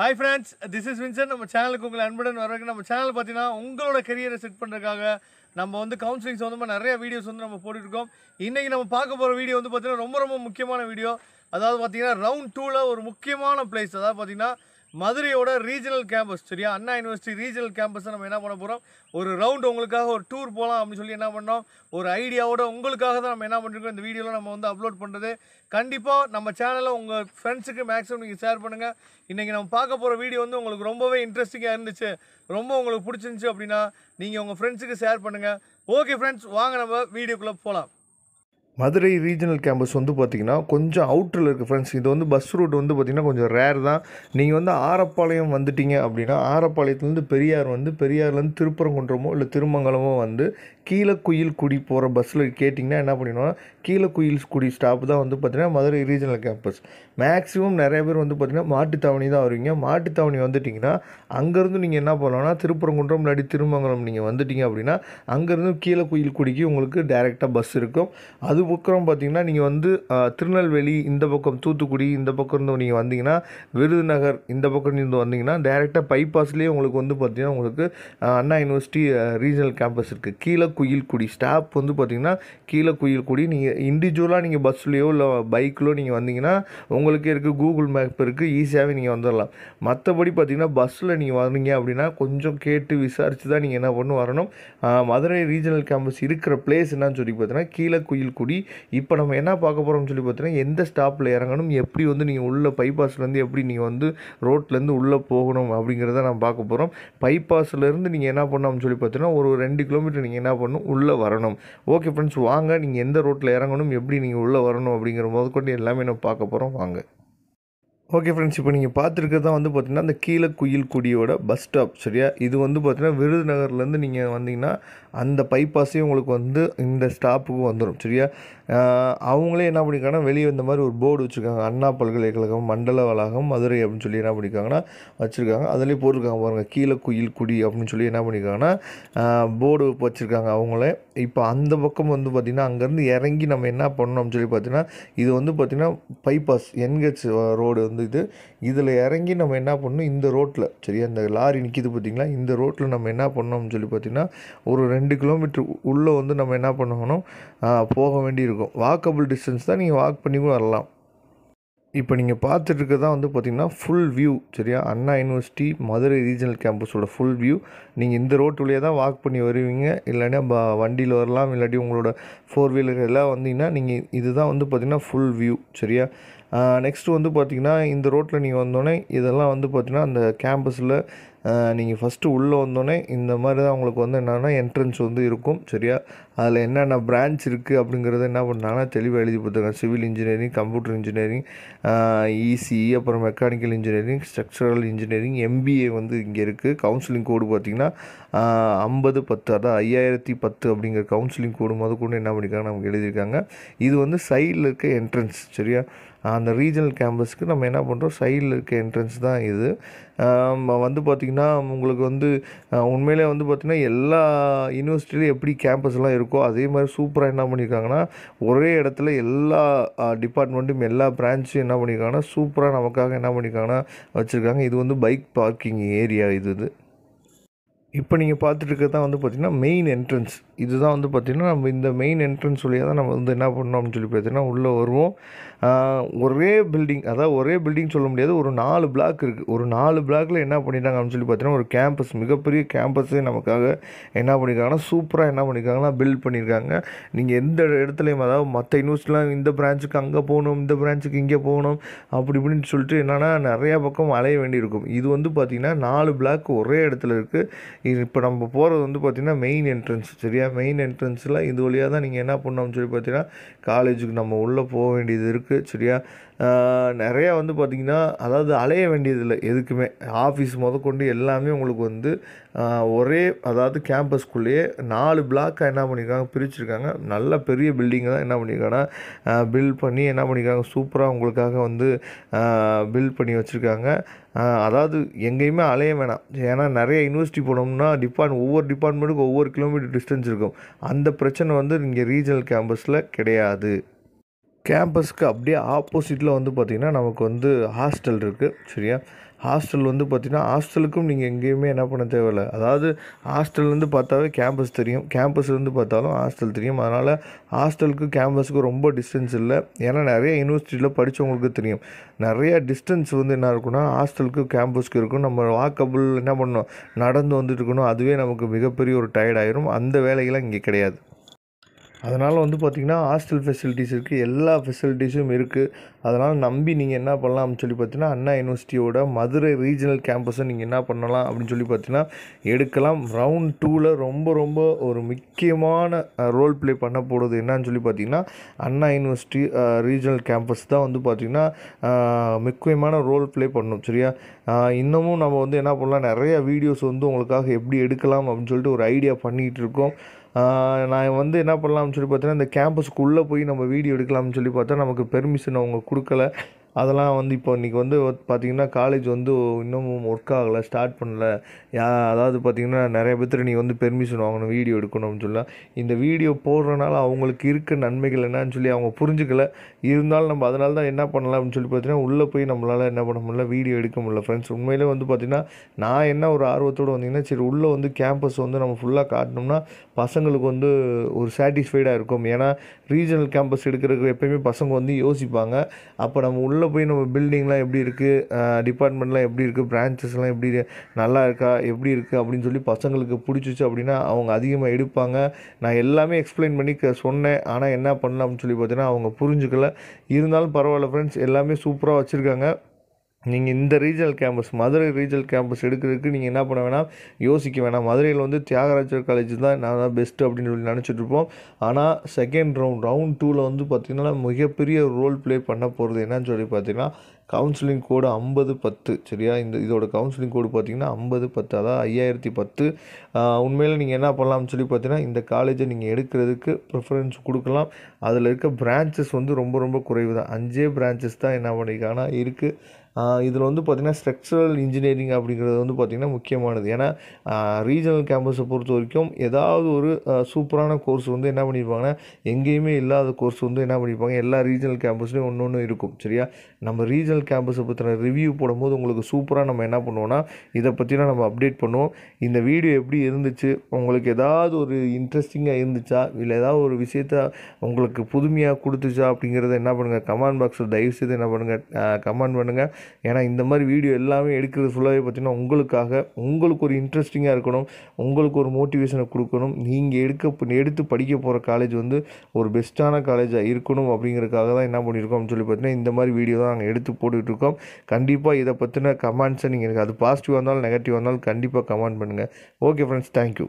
hi friends this is Vinson நம்ம சேனலுக்கு உங்களை அன்புடன் வரவேற்க நம்ம சேனல் பார்த்தீங்கன்னா உங்களோட கரியரை செட் பண்ணுறதுக்காக நம்ம வந்து கவுன்சிலிங் சம்மந்தமாக நிறைய வீடியோஸ் வந்து நம்ம போட்டுருக்கோம் இன்றைக்கி நம்ம பார்க்க போகிற வீடியோ வந்து பார்த்தீங்கன்னா ரொம்ப ரொம்ப முக்கியமான வீடியோ அதாவது பார்த்தீங்கன்னா ரவுண்ட் டூவில் ஒரு முக்கியமான பிளேஸ் அதாவது பார்த்தீங்கன்னா மதுரையோட ரீஜனல் கேம்பஸ் சரியா அண்ணா யூனிவர்சிட்டி ரீஜனல் கேம்பஸை நம்ம என்ன பண்ண போகிறோம் ஒரு ரவுண்டு உங்களுக்காக ஒரு டூர் போகலாம் அப்படின்னு சொல்லி என்ன பண்ணோம் ஒரு ஐடியாவோட உங்களுக்காக தான் நம்ம என்ன பண்ணிருக்கோம் இந்த வீடியோவில் நம்ம வந்து அப்லோட் பண்ணுறது கண்டிப்பாக நம்ம சேனலில் உங்கள் ஃப்ரெண்ட்ஸுக்கு மேக்ஸிமம் நீங்கள் ஷேர் பண்ணுங்கள் இன்றைக்கி நம்ம பார்க்க போகிற வீடியோ வந்து உங்களுக்கு ரொம்பவே இன்ட்ரெஸ்டிங்காக இருந்துச்சு ரொம்ப உங்களுக்கு பிடிச்சிருந்துச்சு அப்படின்னா நீங்கள் உங்கள் ஃப்ரெண்ட்ஸுக்கு ஷேர் பண்ணுங்கள் ஓகே ஃப்ரெண்ட்ஸ் வாங்க நம்ம வீடியோக்குள்ளே போகலாம் மதுரை ரீஜனல் கேம்பஸ் வந்து பார்த்திங்கன்னா கொஞ்சம் அவுட்டரில் இருக்குது ஃப்ரெண்ட்ஸ் இது வந்து பஸ் ரூட் வந்து பார்த்திங்கன்னா கொஞ்சம் ரேர் தான் நீங்கள் வந்து ஆரப்பாளையம் வந்துட்டீங்க அப்படின்னா ஆரப்பாளையத்துலேருந்து பெரியார் வந்து பெரியார்லேருந்து திருப்பரங்குன்றமோ இல்லை திருமங்கலமோ வந்து கீழே குயில் குடி போகிற பஸ்ஸில் கேட்டிங்கன்னா என்ன பண்ணிடுவோம் கீழே குயில் குடி ஸ்டாப் தான் வந்து பார்த்திங்கன்னா மதுரை ரீஜனல் கேம்பஸ் மேக்ஸிமம் நிறைய பேர் வந்து பார்த்திங்கன்னா மாட்டுத்தாவணி தான் வருவீங்க மாட்டுத்தாவணி வந்துட்டிங்கன்னா அங்கேருந்து நீங்கள் என்ன பண்ணலாம்னா திருப்பரங்குன்றம் முன்னாடி திருமங்கலம் நீங்கள் வந்துட்டீங்க அப்படின்னா அங்கேருந்து கீழே குயில் குடிக்கு உங்களுக்கு டேரெக்டாக பஸ் இருக்கும் அது பக்கம் பார்த்தீங்கன்னா நீங்கள் வந்து திருநெல்வேலி இந்த பக்கம் தூத்துக்குடி இந்த பக்கம் இருந்து நீங்கள் வந்தீங்கன்னா விருதுநகர் இந்த பக்கம் இருந்து வந்தீங்கன்னா டேரெக்டாக பைபாஸ்லேயே உங்களுக்கு வந்து பார்த்தீங்கன்னா உங்களுக்கு அண்ணா யூனிவர்சிட்டி ரீஜனல் கேம்பஸ் இருக்குது கீழே குயில்குடி ஸ்டாப் வந்து பார்த்திங்கன்னா கீழே குயில்குடி நீங்கள் இண்டிவிஜுவலாக நீங்கள் பஸ்லேயோ இல்லை பைக்கிலோ நீங்கள் வந்தீங்கன்னா உங்களுக்கே இருக்குது கூகுள் மேப் இருக்குது ஈஸியாகவே நீங்கள் வந்துடலாம் மற்றபடி பார்த்தீங்கன்னா பஸ்ஸில் நீங்கள் வந்தீங்க அப்படின்னா கொஞ்சம் கேட்டு விசாரித்து தான் நீங்கள் என்ன பண்ணணும் வரணும் மதுரை ரீஜனல் கேம்பஸ் இருக்கிற பிளேஸ் என்னன்னு சொல்லி பார்த்தீங்கன்னா கீழே குயில்குடி இப்போ நம்ம என்ன பார்க்க போகிறோம்னு சொல்லி பார்த்தீங்கன்னா எந்த ஸ்டாப்பில் இறங்கணும் எப்படி வந்து நீங்கள் உள்ளே பைபாஸ்லேருந்து எப்படி நீங்கள் வந்து ரோட்லேருந்து உள்ளே போகணும் அப்படிங்கிறத நம்ம பார்க்க போகிறோம் பைபாஸ்லேருந்து நீங்கள் என்ன பண்ணணும்னு சொல்லி பார்த்தீங்கன்னா ஒரு ரெண்டு கிலோமீட்டர் நீங்கள் என்ன பண்ணணும் உள்ளே வரணும் ஓகே ஃப்ரெண்ட்ஸ் வாங்க நீங்கள் எந்த ரோட்டில் இறங்கணும் எப்படி நீங்கள் உள்ளே வரணும் அப்படிங்கிற முதற்கொண்டு எல்லாமே நம்ம பார்க்க போகிறோம் வாங்க ஓகே ஃப்ரெண்ட்ஸ் இப்போ நீங்கள் பார்த்துருக்கிறது தான் வந்து பார்த்திங்கன்னா அந்த கீழே குயில் குடியோட பஸ் ஸ்டாப் சரியா இது வந்து பார்த்திங்கன்னா விருதுநகர்லேருந்து நீங்கள் வந்தீங்கன்னா அந்த பைபாஸையும் உங்களுக்கு வந்து இந்த ஸ்டாப்புக்கு வந்துடும் சரியா அவங்களே என்ன பண்ணியிருக்காங்கன்னா வெளியே வந்த மாதிரி ஒரு போர்டு வச்சுருக்காங்க அண்ணா பல்கலைக்கழகம் மண்டல வளாகம் மதுரை அப்படின்னு சொல்லி என்ன பண்ணியிருக்காங்கன்னா வச்சுருக்காங்க அதுலேயே போட்டிருக்காங்க பாருங்கள் கீழே குயில் குடி அப்படின்னு சொல்லி என்ன பண்ணியிருக்காங்கன்னா போர்டு வச்சுருக்காங்க அவங்களே இப்போ அந்த பக்கம் வந்து பார்த்திங்கன்னா அங்கேருந்து இறங்கி நம்ம என்ன பண்ணோம்னு சொல்லி பார்த்தீங்கன்னா இது வந்து பார்த்திங்கன்னா பைபாஸ் என்ஹெச் ரோடு வந்து இது இதில் இறங்கி நம்ம என்ன பண்ணணும் இந்த ரோட்டில் சரியா இந்த லாரி நிற்கிது பார்த்திங்களா இந்த ரோட்டில் நம்ம என்ன பண்ணோம்னு சொல்லி பார்த்திங்கன்னா ஒரு ரெண்டு கிலோமீட்டர் உள்ளே வந்து நம்ம என்ன பண்ணணும் போக வேண்டியிருக்கும் வாக்கபிள் டிஸ்டன்ஸ் தான் நீங்கள் வாக் பண்ணி வரலாம் இப்போ நீங்கள் பார்த்துட்டு தான் வந்து பார்த்திங்கன்னா ஃபுல் வியூ சரியா அண்ணா யூனிவர்சிட்டி மதுரை ரீஜனல் கேம்பஸோட ஃபுல் வியூ நீங்கள் இந்த ரோட்டு வழியாக தான் வாக் பண்ணி வருவீங்க இல்லைன்னா ப வண்டியில் வரலாம் இல்லாட்டி உங்களோட ஃபோர் வீலர் எல்லாம் வந்தீங்கன்னா நீங்கள் இதுதான் வந்து பார்த்திங்கன்னா ஃபுல் வியூ சரியா நெக்ஸ்ட்டு வந்து பார்த்திங்கன்னா இந்த ரோட்டில் நீங்கள் வந்தோடனே இதெல்லாம் வந்து பார்த்திங்கன்னா அந்த கேம்பஸில் நீங்கள் ஃபஸ்ட்டு உள்ளே வந்தோடனே இந்த மாதிரி தான் உங்களுக்கு வந்து என்னென்னா என்ட்ரன்ஸ் வந்து இருக்கும் சரியா அதில் என்னென்ன பிரான்ச் இருக்குது அப்படிங்கிறத என்ன பண்ணாங்கன்னா தெளிவாக எழுதி போட்டுருக்காங்க civil engineering computer engineering ECE அப்புறம் mechanical engineering structural engineering MBA வந்து இங்கே இருக்குது கவுன்சிலிங் கோடு பார்த்திங்கன்னா ஐம்பது பத்து அதாவது ஐயாயிரத்தி பத்து அப்படிங்கிற கவுன்சிலிங் கோடு முதல் கொண்டு என்ன பண்ணியிருக்காங்க நமக்கு எழுதியிருக்காங்க இது வந்து சைடில் இருக்க என்ட்ரன்ஸ் சரியா அந்த ரீஜனல் கேம்பஸ்க்கு நம்ம என்ன பண்ணுறோம் சைடில் இருக்க என்ட்ரன்ஸ் தான் இது வந்து பார்த்திங்கன்னா உங்களுக்கு வந்து உண்மையிலே வந்து பார்த்திங்கன்னா எல்லா யூனிவர்சிட்டிலையும் எப்படி கேம்பஸ்லாம் இருக்கோ அதே மாதிரி சூப்பராக என்ன பண்ணியிருக்காங்கன்னா ஒரே இடத்துல எல்லா டிபார்ட்மெண்ட்டும் எல்லா பிரான்ச்சும் என்ன பண்ணியிருக்காங்கன்னா சூப்பராக நமக்காக என்ன பண்ணியிருக்காங்கன்னா வச்சுருக்காங்க இது வந்து பைக் பார்க்கிங் ஏரியா இது இது இப்போ நீங்கள் பார்த்துட்டு தான் வந்து பார்த்திங்கன்னா மெயின் என்ட்ரன்ஸ் இதுதான் வந்து பார்த்திங்கன்னா நம்ம இந்த மெயின் என்ட்ரன்ஸ் வழியாக தான் நம்ம வந்து என்ன பண்ணோம் அப்படின்னு சொல்லி பார்த்தீங்கன்னா உள்ளே வருவோம் ஒரே பில்டிங் அதாவது ஒரே பில்டிங் சொல்ல முடியாது ஒரு நாலு பிளாக் இருக்குது ஒரு நாலு பிளாக்கில் என்ன பண்ணிட்டாங்க அப்படின்னு சொல்லி பார்த்தீங்கன்னா ஒரு கேம்பஸ் மிகப்பெரிய கேம்பஸே நமக்காக என்ன பண்ணியிருக்காங்கன்னா சூப்பராக என்ன பண்ணியிருக்காங்கன்னா பில்ட் பண்ணியிருக்காங்க நீங்கள் எந்த இடத்துலையும் அதாவது மற்ற யூனிவர்சிட்டிலாம் இந்த பிரான்ச்சுக்கு அங்கே போகணும் இந்த பிரான்ச்சுக்கு இங்கே போகணும் அப்படி இப்படின்னு சொல்லிட்டு என்னென்னா நிறையா பக்கம் அலைய வேண்டியிருக்கும் இது வந்து பார்த்திங்கன்னா நாலு பிளாக் ஒரே இடத்துல இருக்குது இது இப்போ நம்ம போகிறது வந்து பார்த்திங்கன்னா மெயின் என்ட்ரன்ஸ் சரியா மெயின் என்ட்ரன்ஸில் இது வழியாக தான் நீங்கள் என்ன பண்ணோம்னு சொல்லி பார்த்தீங்கன்னா காலேஜுக்கு நம்ம உள்ளே போக வேண்டியது இருக்குது சரியா நிறையா வந்து பார்த்திங்கன்னா அதாவது அலைய வேண்டியதில்லை எதுக்குமே ஆஃபீஸ் முதற்கொண்டு எல்லாமே உங்களுக்கு வந்து ஒரே அதாவது கேம்பஸ்க்குள்ளேயே நாலு பிளாக்காக என்ன பண்ணியிருக்காங்க பிரிச்சுருக்காங்க நல்ல பெரிய பில்டிங்கை தான் என்ன பண்ணியிருக்காங்கன்னா பில்ட் பண்ணி என்ன பண்ணியிருக்காங்க சூப்பராக உங்களுக்காக வந்து பில்ட் பண்ணி வச்சுருக்காங்க அதாவது எங்கேயுமே அலைய வேணாம் ஏன்னா நிறைய யூனிவர்சிட்டி போனோம் போனோம்னா டிபார்ட் ஒவ்வொரு டிபார்ட்மெண்ட்டுக்கும் ஒவ்வொரு கிலோமீட்டர் டிஸ்டன்ஸ் இருக்கும் அந்த பிரச்சனை வந்து இங்கே ரீஜனல் கேம்பஸில் கிடையாது கேம்பஸ்க்கு அப்படியே ஆப்போசிட்டில் வந்து பார்த்திங்கன்னா நமக்கு வந்து ஹாஸ்டல் இருக்குது சரியா ஹாஸ்டல் வந்து பார்த்திங்கன்னா ஹாஸ்டலுக்கும் நீங்கள் எங்கேயுமே என்ன பண்ண தேவையில்லை அதாவது ஹாஸ்டல்லேருந்து பார்த்தாவே கேம்பஸ் தெரியும் கேம்பஸ்லேருந்து பார்த்தாலும் ஹாஸ்டல் தெரியும் அதனால் ஹாஸ்டலுக்கு கேம்பஸுக்கு ரொம்ப டிஸ்டன்ஸ் இல்லை ஏன்னா நிறைய யூனிவர்சிட்டியில் படித்தவங்களுக்கு தெரியும் நிறைய டிஸ்டன்ஸ் வந்து என்ன இருக்குன்னா ஹாஸ்டலுக்கு கேம்பஸ்க்கு இருக்கும் நம்ம வாக்கபிள் என்ன பண்ணணும் நடந்து வந்துட்டு இருக்கணும் அதுவே நமக்கு மிகப்பெரிய ஒரு டயர்டாயிரும் அந்த வேலைகள்லாம் இங்கே கிடையாது அதனால் வந்து பார்த்திங்கன்னா ஹாஸ்டல் ஃபெசிலிட்டிஸ் இருக்குது எல்லா ஃபெசிலிட்டிஸும் இருக்குது அதனால் நம்பி நீங்கள் என்ன பண்ணலாம் அப்படின்னு சொல்லி பார்த்தீங்கன்னா அண்ணா யூனிவர்சிட்டியோட மதுரை ரீஜனல் கேம்பஸை நீங்கள் என்ன பண்ணலாம் அப்படின்னு சொல்லி பார்த்தீங்கன்னா எடுக்கலாம் ரவுண்ட் டூவில் ரொம்ப ரொம்ப ஒரு முக்கியமான ரோல் ப்ளே பண்ண போகிறது என்னன்னு சொல்லி பார்த்தீங்கன்னா அண்ணா யூனிவர்சிட்டி ரீஜனல் கேம்பஸ் தான் வந்து பார்த்திங்கன்னா முக்கியமான ரோல் ப்ளே பண்ணும் சரியா இன்னமும் நம்ம வந்து என்ன பண்ணலாம் நிறைய வீடியோஸ் வந்து உங்களுக்காக எப்படி எடுக்கலாம் அப்படின்னு சொல்லிட்டு ஒரு ஐடியா பண்ணிகிட்டு இருக்கோம் நான் வந்து என்ன பண்ணலாம்னு சொல்லி பார்த்தோன்னா இந்த கேம்பஸ்க்குள்ளே போய் நம்ம வீடியோ எடுக்கலாம்னு சொல்லி பார்த்தா நமக்கு பெர்மிஷன் அவங்க கொடுக்கல அதெல்லாம் வந்து இப்போ இன்றைக்கி வந்து பார்த்திங்கன்னா காலேஜ் வந்து இன்னமும் ஒர்க் ஆகலை ஸ்டார்ட் பண்ணல யா அதாவது பார்த்திங்கன்னா நிறைய பேர்த்து நீ வந்து பெர்மிஷன் வாங்கணும் வீடியோ எடுக்கணும்னு சொல்லலாம் இந்த வீடியோ போடுறனால அவங்களுக்கு இருக்க நன்மைகள் என்னன்னு சொல்லி அவங்க புரிஞ்சுக்கல இருந்தாலும் நம்ம அதனால தான் என்ன பண்ணலாம் அப்படின்னு சொல்லி பார்த்தீங்கன்னா உள்ளே போய் நம்மளால் என்ன பண்ண முடியல வீடியோ எடுக்க முடியல ஃப்ரெண்ட்ஸ் உண்மையிலே வந்து பார்த்திங்கன்னா நான் என்ன ஒரு ஆர்வத்தோடு வந்தீங்கன்னா சரி உள்ளே வந்து கேம்பஸ் வந்து நம்ம ஃபுல்லாக காட்டினோம்னா பசங்களுக்கு வந்து ஒரு சாட்டிஸ்ஃபைடாக இருக்கும் ஏன்னா ரீஜனல் கேம்பஸ் எடுக்கிறதுக்கு எப்போயுமே பசங்க வந்து யோசிப்பாங்க அப்போ நம்ம உள்ளே உள்ளே போய் நம்ம பில்டிங்லாம் எப்படி இருக்குது டிபார்ட்மெண்ட்லாம் எப்படி இருக்குது பிரான்ச்சஸ்லாம் எப்படி நல்லா இருக்கா எப்படி இருக்குது அப்படின்னு சொல்லி பசங்களுக்கு பிடிச்சிச்சு அப்படின்னா அவங்க அதிகமாக எடுப்பாங்க நான் எல்லாமே எக்ஸ்பிளைன் பண்ணி சொன்னேன் ஆனால் என்ன பண்ணலாம் அப்படின்னு சொல்லி பார்த்தீங்கன்னா அவங்க புரிஞ்சுக்கல இருந்தாலும் பரவாயில்ல ஃப்ரெண்ட்ஸ் எல்லாமே சூப்பராக வச்சுருக்காங்க நீங்கள் இந்த regional campus Madurai regional campus எடுக்கிறதுக்கு நீங்கள் என்ன பண்ண வேணாம் யோசிக்க வேணாம் மதுரையில் வந்து தியாகராஜர் காலேஜ் தான் நான் தான் பெஸ்ட்டு அப்படின்னு சொல்லி நினச்சிட்ருப்போம் ஆனால் செகண்ட் ரவுண்ட் ரவுண்ட் டூவில் வந்து பார்த்திங்கன்னா மிகப்பெரிய ரோல் ப்ளே பண்ண போகிறது என்னன்னு சொல்லி பார்த்தீங்கன்னா கவுன்சிலிங் கோடு ஐம்பது பத்து சரியா இந்த இதோட கவுன்சிலிங் கோடு பார்த்திங்கன்னா ஐம்பது பத்து அதாவது ஐயாயிரத்தி பத்து உண்மையில் நீங்கள் என்ன பண்ணலாம்னு சொல்லி பார்த்தீங்கன்னா இந்த காலேஜை நீங்கள் எடுக்கிறதுக்கு ப்ரிஃபரன்ஸ் கொடுக்கலாம் அதில் இருக்க பிரான்ச்சஸ் வந்து ரொம்ப ரொம்ப குறைவு தான் அஞ்சே பிரான்ச்சஸ் தான் என்ன பண்ணியிருக்காங்கன்னா இருக்குது இதில் வந்து பார்த்திங்கன்னா ஸ்ட்ரக்சரல் இன்ஜினியரிங் அப்படிங்கிறது வந்து பார்த்திங்கன்னா முக்கியமானது ஏன்னா ரீஜனல் கேம்பஸை பொறுத்த வரைக்கும் ஏதாவது ஒரு சூப்பரான கோர்ஸ் வந்து என்ன பண்ணியிருப்பாங்கன்னா எங்கேயுமே இல்லாத கோர்ஸ் வந்து என்ன பண்ணியிருப்பாங்க எல்லா ரீஜனல் கேம்பஸ்லேயும் ஒன்று ஒன்று இருக்கும் சரியா நம்ம ரீஜனல் கேம்பஸை பற்றின ரிவ்யூ போடும்போது உங்களுக்கு சூப்பராக நம்ம என்ன பண்ணுவோம்னா இதை பற்றினா நம்ம அப்டேட் பண்ணுவோம் இந்த வீடியோ எப்படி இருந்துச்சு உங்களுக்கு ஏதாவது ஒரு இன்ட்ரெஸ்டிங்காக இருந்துச்சா இல்லை ஏதாவது ஒரு விஷயத்த உங்களுக்கு புதுமையாக கொடுத்துச்சா அப்படிங்கிறத என்ன பண்ணுங்கள் கமெண்ட் பாக்ஸில் தயவுசெய்து என்ன பண்ணுங்கள் கமெண்ட் பண்ணுங்கள் ஏன்னா இந்த மாதிரி வீடியோ எல்லாமே எடுக்கிறது ஃபுல்லாகவே பார்த்திங்கன்னா உங்களுக்காக உங்களுக்கு ஒரு இன்ட்ரெஸ்டிங்காக இருக்கணும் உங்களுக்கு ஒரு மோட்டிவேஷனை கொடுக்கணும் நீங்கள் எடுக்க எடுத்து படிக்க போகிற காலேஜ் வந்து ஒரு பெஸ்ட்டான காலேஜாக இருக்கணும் அப்படிங்கிறதுக்காக தான் என்ன பண்ணியிருக்கோம் அப்படின்னு சொல்லி பார்த்தீங்கன்னா இந்த மாதிரி வீடியோ தான் நாங்கள் எடுத்து போட்டுட்ருக்கோம் கண்டிப்பாக இதை பற்றின கமெண்ட்ஸை நீங்கள் எனக்கு அது பாசிட்டிவாக இருந்தாலும் நெகட்டிவாக இருந்தாலும் கண்டிப்பாக கமெண்ட் பண்ணுங்கள் ஓகே ஃப்ரெண்ட்ஸ் தேங்க்யூ